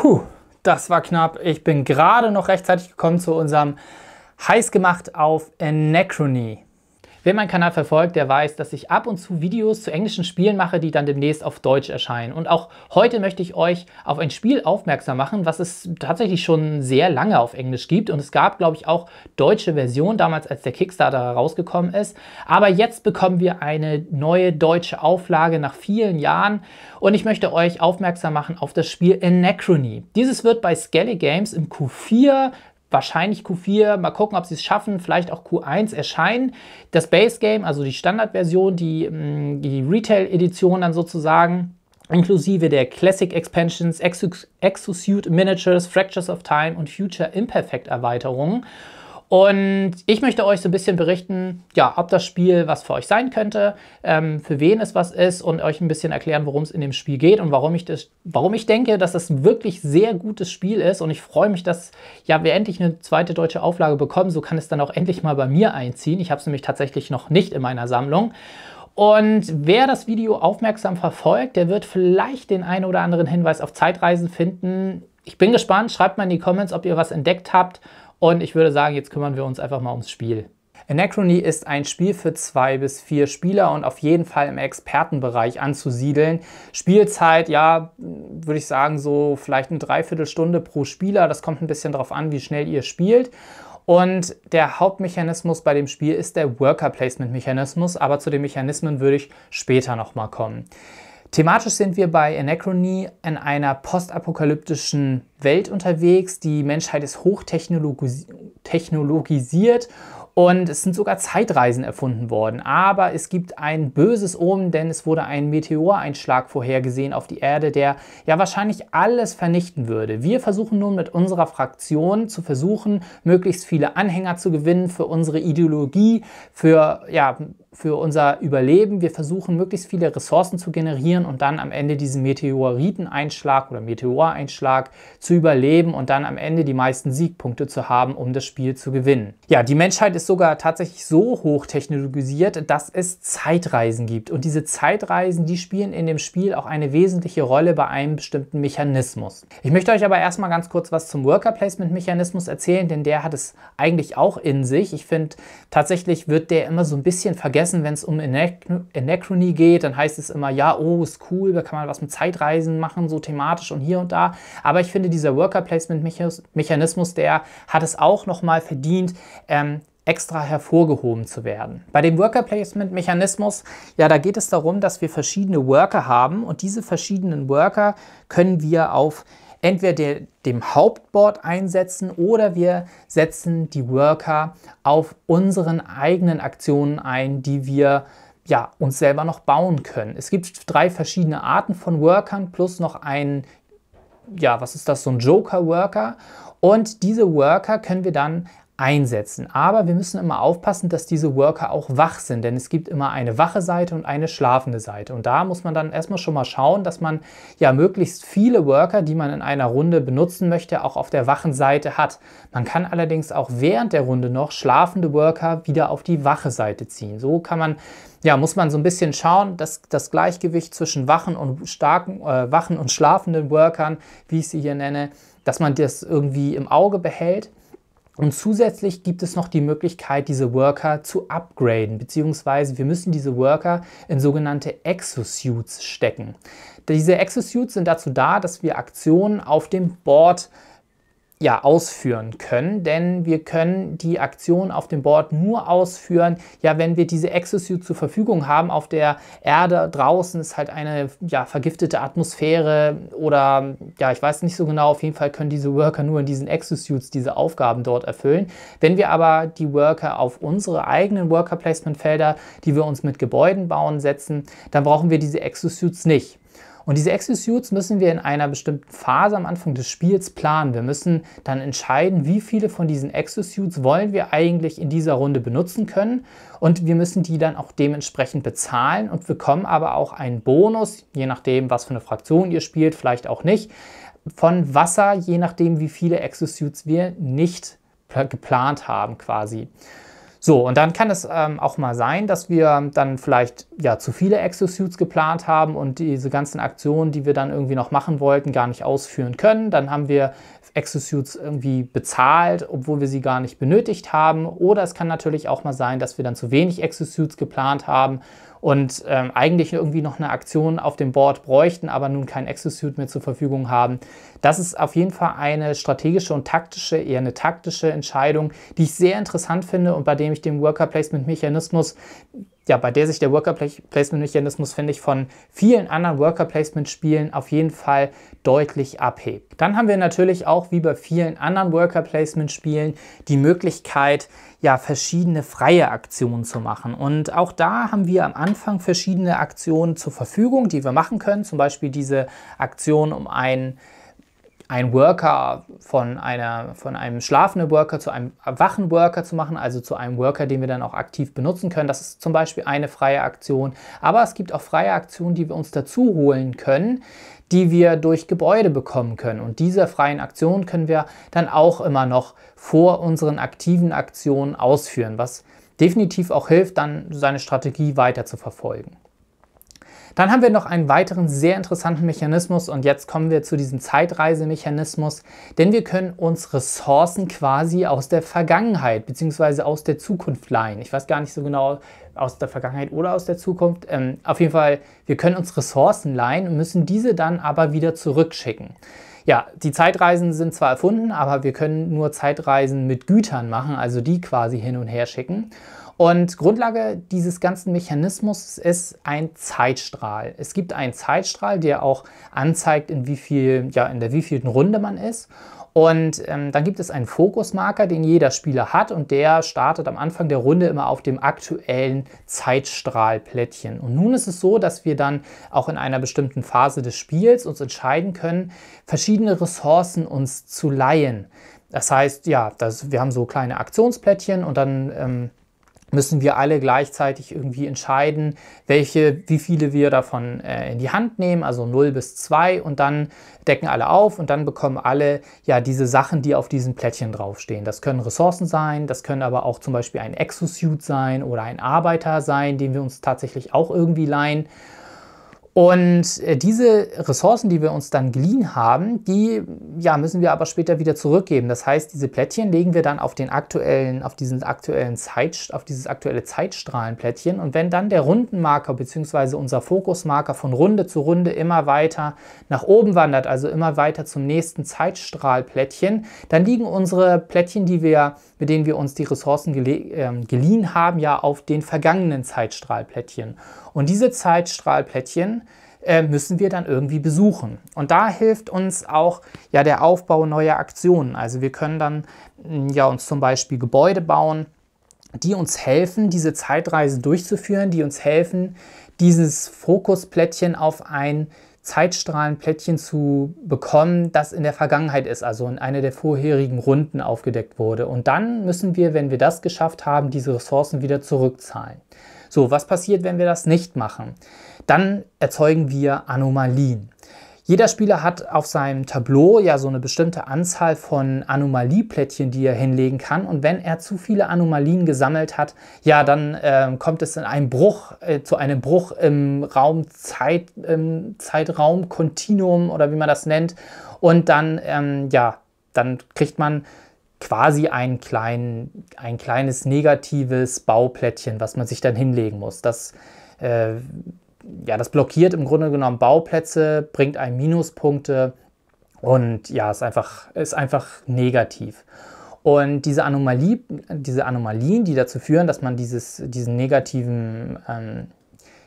Puh, das war knapp. Ich bin gerade noch rechtzeitig gekommen zu unserem heiß gemacht auf Anachrony. Wer meinen Kanal verfolgt, der weiß, dass ich ab und zu Videos zu englischen Spielen mache, die dann demnächst auf Deutsch erscheinen. Und auch heute möchte ich euch auf ein Spiel aufmerksam machen, was es tatsächlich schon sehr lange auf Englisch gibt. Und es gab, glaube ich, auch deutsche Versionen damals, als der Kickstarter herausgekommen ist. Aber jetzt bekommen wir eine neue deutsche Auflage nach vielen Jahren. Und ich möchte euch aufmerksam machen auf das Spiel Anachrony. Dieses wird bei Skelly Games im Q4 wahrscheinlich Q4, mal gucken, ob sie es schaffen, vielleicht auch Q1 erscheinen. Das Base Game, also die Standardversion, die, mm, die Retail-Edition dann sozusagen, inklusive der Classic Expansions, Exosuit Miniatures, Fractures of Time und Future Imperfect Erweiterungen. Und ich möchte euch so ein bisschen berichten, ja, ob das Spiel was für euch sein könnte, ähm, für wen es was ist und euch ein bisschen erklären, worum es in dem Spiel geht und warum ich, das, warum ich denke, dass das wirklich sehr gutes Spiel ist. Und ich freue mich, dass ja, wir endlich eine zweite deutsche Auflage bekommen. So kann es dann auch endlich mal bei mir einziehen. Ich habe es nämlich tatsächlich noch nicht in meiner Sammlung. Und wer das Video aufmerksam verfolgt, der wird vielleicht den einen oder anderen Hinweis auf Zeitreisen finden. Ich bin gespannt, schreibt mal in die Comments, ob ihr was entdeckt habt und ich würde sagen, jetzt kümmern wir uns einfach mal ums Spiel. Anachrony ist ein Spiel für zwei bis vier Spieler und auf jeden Fall im Expertenbereich anzusiedeln. Spielzeit, ja, würde ich sagen, so vielleicht eine Dreiviertelstunde pro Spieler. Das kommt ein bisschen darauf an, wie schnell ihr spielt. Und der Hauptmechanismus bei dem Spiel ist der Worker Placement Mechanismus, aber zu den Mechanismen würde ich später nochmal kommen. Thematisch sind wir bei Anachrony in einer postapokalyptischen Welt unterwegs. Die Menschheit ist hochtechnologisiert und es sind sogar Zeitreisen erfunden worden. Aber es gibt ein böses Omen, denn es wurde ein Meteoreinschlag vorhergesehen auf die Erde, der ja wahrscheinlich alles vernichten würde. Wir versuchen nun mit unserer Fraktion zu versuchen, möglichst viele Anhänger zu gewinnen für unsere Ideologie, für ja, für unser Überleben. Wir versuchen möglichst viele Ressourcen zu generieren und dann am Ende diesen Meteoriteneinschlag oder Meteoreinschlag zu überleben und dann am Ende die meisten Siegpunkte zu haben, um das Spiel zu gewinnen. Ja, die Menschheit ist sogar tatsächlich so hoch technologisiert, dass es Zeitreisen gibt. Und diese Zeitreisen, die spielen in dem Spiel auch eine wesentliche Rolle bei einem bestimmten Mechanismus. Ich möchte euch aber erstmal ganz kurz was zum Worker Placement Mechanismus erzählen, denn der hat es eigentlich auch in sich. Ich finde, tatsächlich wird der immer so ein bisschen vergessen vergessen, wenn es um Anachrony geht, dann heißt es immer, ja, oh, ist cool, da kann man was mit Zeitreisen machen, so thematisch und hier und da. Aber ich finde, dieser Worker Placement Mechanismus, der hat es auch nochmal verdient, ähm, extra hervorgehoben zu werden. Bei dem Worker Placement Mechanismus, ja, da geht es darum, dass wir verschiedene Worker haben und diese verschiedenen Worker können wir auf entweder dem Hauptboard einsetzen oder wir setzen die Worker auf unseren eigenen Aktionen ein, die wir ja, uns selber noch bauen können. Es gibt drei verschiedene Arten von Workern plus noch einen, ja, was ist das, so ein Joker-Worker. Und diese Worker können wir dann einsetzen. Aber wir müssen immer aufpassen, dass diese Worker auch wach sind, denn es gibt immer eine wache Seite und eine schlafende Seite. Und da muss man dann erstmal schon mal schauen, dass man ja möglichst viele Worker, die man in einer Runde benutzen möchte, auch auf der wachen Seite hat. Man kann allerdings auch während der Runde noch schlafende Worker wieder auf die wache Seite ziehen. So kann man ja, muss man so ein bisschen schauen, dass das Gleichgewicht zwischen wachen und starken, äh, wachen und schlafenden Workern, wie ich sie hier nenne, dass man das irgendwie im Auge behält. Und zusätzlich gibt es noch die Möglichkeit, diese Worker zu upgraden, beziehungsweise wir müssen diese Worker in sogenannte Exosuits stecken. Diese Exosuits sind dazu da, dass wir Aktionen auf dem Board ja, ausführen können, denn wir können die Aktion auf dem Board nur ausführen, ja, wenn wir diese Exosuit zur Verfügung haben. Auf der Erde draußen ist halt eine ja, vergiftete Atmosphäre oder ja, ich weiß nicht so genau, auf jeden Fall können diese Worker nur in diesen Exosuits diese Aufgaben dort erfüllen. Wenn wir aber die Worker auf unsere eigenen Worker Placement Felder, die wir uns mit Gebäuden bauen, setzen, dann brauchen wir diese Exosuits nicht. Und diese Executes müssen wir in einer bestimmten Phase am Anfang des Spiels planen. Wir müssen dann entscheiden, wie viele von diesen Executes wollen wir eigentlich in dieser Runde benutzen können. Und wir müssen die dann auch dementsprechend bezahlen und bekommen aber auch einen Bonus, je nachdem, was für eine Fraktion ihr spielt, vielleicht auch nicht, von Wasser, je nachdem, wie viele Executes wir nicht geplant haben quasi. So, und dann kann es ähm, auch mal sein, dass wir dann vielleicht ja zu viele Exosuits geplant haben und diese ganzen Aktionen, die wir dann irgendwie noch machen wollten, gar nicht ausführen können. Dann haben wir Exosuits irgendwie bezahlt, obwohl wir sie gar nicht benötigt haben. Oder es kann natürlich auch mal sein, dass wir dann zu wenig Exosuits geplant haben und ähm, eigentlich irgendwie noch eine Aktion auf dem Board bräuchten, aber nun kein Exosuit mehr zur Verfügung haben. Das ist auf jeden Fall eine strategische und taktische, eher eine taktische Entscheidung, die ich sehr interessant finde und bei dem nämlich dem Worker Placement Mechanismus, ja, bei der sich der Worker Placement Mechanismus, finde ich, von vielen anderen Worker Placement Spielen auf jeden Fall deutlich abhebt. Dann haben wir natürlich auch, wie bei vielen anderen Worker Placement Spielen, die Möglichkeit, ja, verschiedene freie Aktionen zu machen. Und auch da haben wir am Anfang verschiedene Aktionen zur Verfügung, die wir machen können. Zum Beispiel diese Aktion, um einen ein Worker von, einer, von einem schlafenden Worker zu einem wachen Worker zu machen, also zu einem Worker, den wir dann auch aktiv benutzen können. Das ist zum Beispiel eine freie Aktion. Aber es gibt auch freie Aktionen, die wir uns dazu holen können, die wir durch Gebäude bekommen können. Und diese freien Aktionen können wir dann auch immer noch vor unseren aktiven Aktionen ausführen, was definitiv auch hilft, dann seine Strategie weiter zu verfolgen. Dann haben wir noch einen weiteren sehr interessanten Mechanismus und jetzt kommen wir zu diesem Zeitreisemechanismus, denn wir können uns Ressourcen quasi aus der Vergangenheit bzw. aus der Zukunft leihen. Ich weiß gar nicht so genau, aus der Vergangenheit oder aus der Zukunft. Ähm, auf jeden Fall, wir können uns Ressourcen leihen und müssen diese dann aber wieder zurückschicken. Ja, die Zeitreisen sind zwar erfunden, aber wir können nur Zeitreisen mit Gütern machen, also die quasi hin und her schicken. Und Grundlage dieses ganzen Mechanismus ist ein Zeitstrahl. Es gibt einen Zeitstrahl, der auch anzeigt, in wie viel, ja, in der wievielten Runde man ist. Und ähm, dann gibt es einen Fokusmarker, den jeder Spieler hat und der startet am Anfang der Runde immer auf dem aktuellen Zeitstrahlplättchen. Und nun ist es so, dass wir dann auch in einer bestimmten Phase des Spiels uns entscheiden können, verschiedene Ressourcen uns zu leihen. Das heißt, ja, das, wir haben so kleine Aktionsplättchen und dann ähm, müssen wir alle gleichzeitig irgendwie entscheiden, welche, wie viele wir davon äh, in die Hand nehmen, also 0 bis 2 und dann decken alle auf und dann bekommen alle ja diese Sachen, die auf diesen Plättchen draufstehen. Das können Ressourcen sein, das können aber auch zum Beispiel ein Exosuit sein oder ein Arbeiter sein, den wir uns tatsächlich auch irgendwie leihen und äh, diese Ressourcen, die wir uns dann geliehen haben, die ja, müssen wir aber später wieder zurückgeben. Das heißt, diese Plättchen legen wir dann auf den aktuellen, auf diesen aktuellen Zeit, auf dieses aktuelle Zeitstrahlenplättchen. Und wenn dann der Rundenmarker bzw. unser Fokusmarker von Runde zu Runde immer weiter nach oben wandert, also immer weiter zum nächsten Zeitstrahlplättchen, dann liegen unsere Plättchen, die wir, mit denen wir uns die Ressourcen gele- äh, geliehen haben, ja auf den vergangenen Zeitstrahlplättchen. Und diese Zeitstrahlplättchen äh, müssen wir dann irgendwie besuchen. Und da hilft uns auch ja der Aufbau neuer Aktionen. Also wir können dann hm, ja uns zum Beispiel Gebäude bauen, die uns helfen, diese Zeitreise durchzuführen, die uns helfen, dieses Fokusplättchen auf ein Zeitstrahlenplättchen zu bekommen, das in der Vergangenheit ist, also in einer der vorherigen Runden aufgedeckt wurde. Und dann müssen wir, wenn wir das geschafft haben, diese Ressourcen wieder zurückzahlen. So, was passiert, wenn wir das nicht machen? Dann erzeugen wir Anomalien. Jeder Spieler hat auf seinem Tableau ja so eine bestimmte Anzahl von Anomalieplättchen, die er hinlegen kann. Und wenn er zu viele Anomalien gesammelt hat, ja, dann äh, kommt es in einem Bruch, äh, zu einem Bruch im Raum, Zeit, im Zeitraum, Kontinuum oder wie man das nennt. Und dann, ähm, ja, dann kriegt man quasi ein, klein, ein kleines negatives Bauplättchen, was man sich dann hinlegen muss. Das äh, ja, das blockiert im Grunde genommen Bauplätze, bringt einem Minuspunkte und ja, ist einfach, ist einfach negativ. Und diese, Anomalie, diese Anomalien, die dazu führen, dass man dieses, diesen negativen, ähm,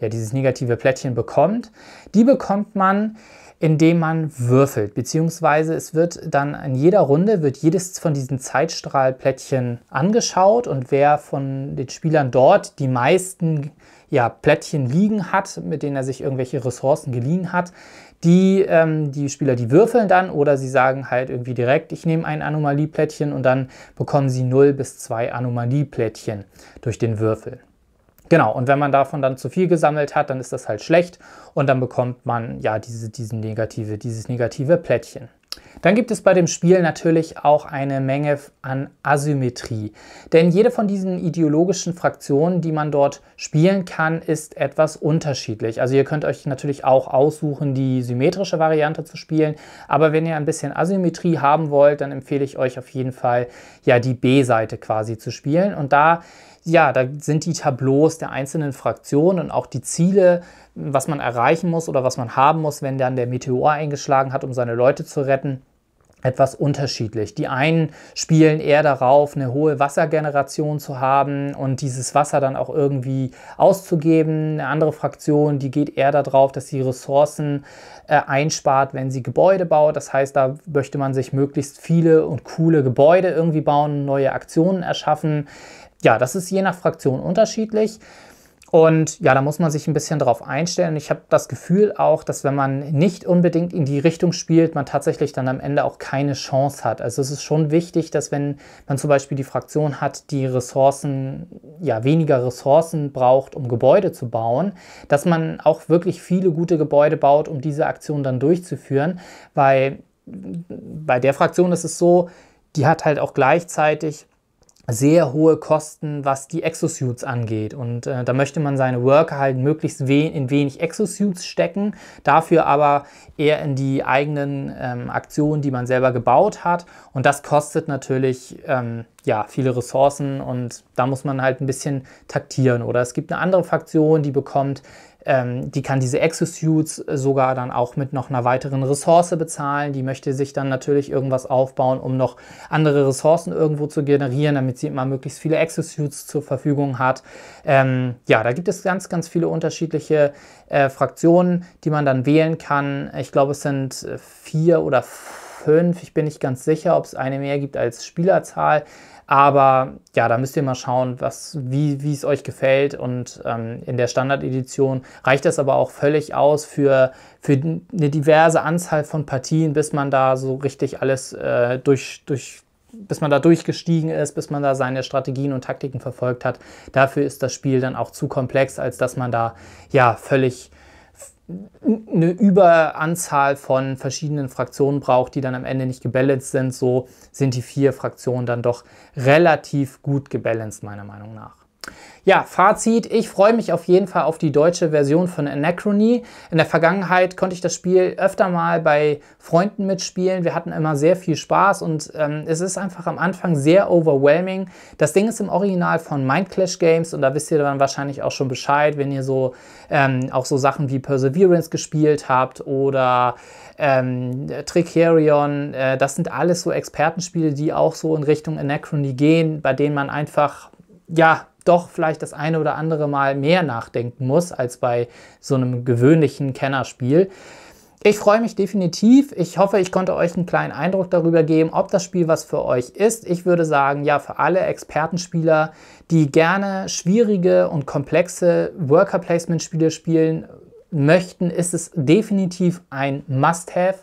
ja, dieses negative Plättchen bekommt, die bekommt man, indem man würfelt, beziehungsweise es wird dann in jeder Runde wird jedes von diesen Zeitstrahlplättchen angeschaut und wer von den Spielern dort die meisten ja, Plättchen liegen hat, mit denen er sich irgendwelche Ressourcen geliehen hat. Die, ähm, die Spieler, die würfeln dann oder sie sagen halt irgendwie direkt, ich nehme ein Anomalieplättchen und dann bekommen sie 0 bis 2 Anomalieplättchen durch den Würfel. Genau, und wenn man davon dann zu viel gesammelt hat, dann ist das halt schlecht und dann bekommt man ja diese, diesen negative, dieses negative Plättchen. Dann gibt es bei dem Spiel natürlich auch eine Menge an Asymmetrie. Denn jede von diesen ideologischen Fraktionen, die man dort spielen kann, ist etwas unterschiedlich. Also ihr könnt euch natürlich auch aussuchen, die symmetrische Variante zu spielen. Aber wenn ihr ein bisschen Asymmetrie haben wollt, dann empfehle ich euch auf jeden Fall, ja, die B-Seite quasi zu spielen. Und da ja, da sind die Tableaus der einzelnen Fraktionen und auch die Ziele, was man erreichen muss oder was man haben muss, wenn dann der Meteor eingeschlagen hat, um seine Leute zu retten etwas unterschiedlich. Die einen spielen eher darauf, eine hohe Wassergeneration zu haben und dieses Wasser dann auch irgendwie auszugeben. Eine andere Fraktion, die geht eher darauf, dass sie Ressourcen äh, einspart, wenn sie Gebäude baut. Das heißt, da möchte man sich möglichst viele und coole Gebäude irgendwie bauen, neue Aktionen erschaffen ja, das ist je nach Fraktion unterschiedlich. Und ja, da muss man sich ein bisschen darauf einstellen. Ich habe das Gefühl auch, dass wenn man nicht unbedingt in die Richtung spielt, man tatsächlich dann am Ende auch keine Chance hat. Also es ist schon wichtig, dass wenn man zum Beispiel die Fraktion hat, die Ressourcen, ja, weniger Ressourcen braucht, um Gebäude zu bauen, dass man auch wirklich viele gute Gebäude baut, um diese Aktion dann durchzuführen. Weil bei der Fraktion ist es so, die hat halt auch gleichzeitig sehr hohe Kosten, was die Exosuits angeht. Und äh, da möchte man seine Worker halt möglichst we in wenig Exosuits stecken, dafür aber eher in die eigenen ähm, Aktionen, die man selber gebaut hat. Und das kostet natürlich ähm, ja, viele Ressourcen und da muss man halt ein bisschen taktieren. Oder es gibt eine andere Fraktion, die bekommt ähm, die kann diese Exosuits sogar dann auch mit noch einer weiteren Ressource bezahlen. Die möchte sich dann natürlich irgendwas aufbauen, um noch andere Ressourcen irgendwo zu generieren, damit sie immer möglichst viele Exosuits zur Verfügung hat. Ähm, ja, da gibt es ganz, ganz viele unterschiedliche äh, Fraktionen, die man dann wählen kann. Ich glaube, es sind äh, vier oder fünf fünf. Ich bin nicht ganz sicher, ob es eine mehr gibt als Spielerzahl. Aber ja, da müsst ihr mal schauen, was, wie, wie es euch gefällt. Und ähm, in der Standardedition reicht das aber auch völlig aus für, für eine diverse Anzahl von Partien, bis man da so richtig alles äh, durch, durch, bis man da durchgestiegen ist, bis man da seine Strategien und Taktiken verfolgt hat. Dafür ist das Spiel dann auch zu komplex, als dass man da ja völlig eine Überanzahl von verschiedenen Fraktionen braucht, die dann am Ende nicht gebalanced sind, so sind die vier Fraktionen dann doch relativ gut gebalanced, meiner Meinung nach. Ja, Fazit. Ich freue mich auf jeden Fall auf die deutsche Version von Anachrony. In der Vergangenheit konnte ich das Spiel öfter mal bei Freunden mitspielen. Wir hatten immer sehr viel Spaß und ähm, es ist einfach am Anfang sehr overwhelming. Das Ding ist im Original von Mindclash Games und da wisst ihr dann wahrscheinlich auch schon Bescheid, wenn ihr so ähm, auch so Sachen wie Perseverance gespielt habt oder ähm, Tricerion. Äh, das sind alles so Expertenspiele, die auch so in Richtung Anachrony gehen, bei denen man einfach ja, doch vielleicht das eine oder andere Mal mehr nachdenken muss als bei so einem gewöhnlichen Kennerspiel. Ich freue mich definitiv. Ich hoffe, ich konnte euch einen kleinen Eindruck darüber geben, ob das Spiel was für euch ist. Ich würde sagen, ja, für alle Expertenspieler, die gerne schwierige und komplexe Worker-Placement-Spiele spielen möchten, ist es definitiv ein Must-Have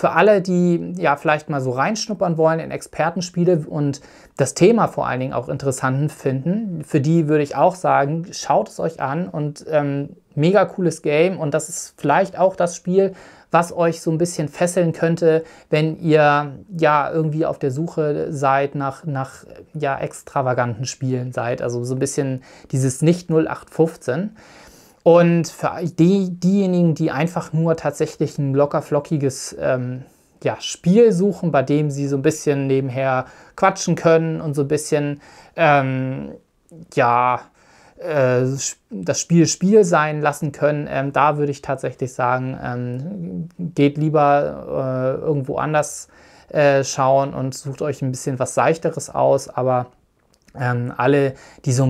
für alle, die ja vielleicht mal so reinschnuppern wollen in Expertenspiele und das Thema vor allen Dingen auch interessant finden, für die würde ich auch sagen, schaut es euch an und ähm, mega cooles Game und das ist vielleicht auch das Spiel, was euch so ein bisschen fesseln könnte, wenn ihr ja irgendwie auf der Suche seid nach, nach ja, extravaganten Spielen seid. Also so ein bisschen dieses nicht 0815. Und für die, diejenigen, die einfach nur tatsächlich ein locker flockiges ähm, ja, Spiel suchen, bei dem sie so ein bisschen nebenher quatschen können und so ein bisschen ähm, ja, äh, das Spiel Spiel sein lassen können, ähm, da würde ich tatsächlich sagen, ähm, geht lieber äh, irgendwo anders äh, schauen und sucht euch ein bisschen was Seichteres aus, aber ähm, alle, die so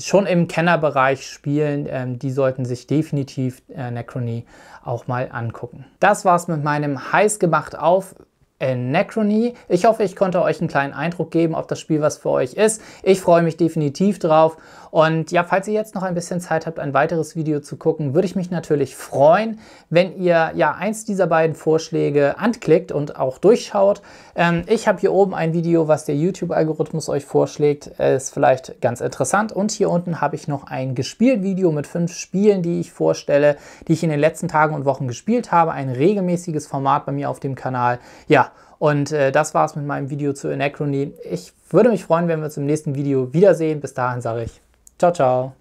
schon im Kennerbereich spielen, ähm, die sollten sich definitiv äh, Necrony auch mal angucken. Das war's mit meinem heiß gemacht auf äh, Necrony. Ich hoffe, ich konnte euch einen kleinen Eindruck geben, ob das Spiel was für euch ist. Ich freue mich definitiv drauf und ja, falls ihr jetzt noch ein bisschen Zeit habt, ein weiteres Video zu gucken, würde ich mich natürlich freuen, wenn ihr ja eins dieser beiden Vorschläge anklickt und auch durchschaut. Ähm, ich habe hier oben ein Video, was der YouTube-Algorithmus euch vorschlägt, äh, ist vielleicht ganz interessant. Und hier unten habe ich noch ein gespielt Video mit fünf Spielen, die ich vorstelle, die ich in den letzten Tagen und Wochen gespielt habe. Ein regelmäßiges Format bei mir auf dem Kanal. Ja, und äh, das es mit meinem Video zu Anachrony. Ich würde mich freuen, wenn wir uns im nächsten Video wiedersehen. Bis dahin sage ich Ciao, ciao.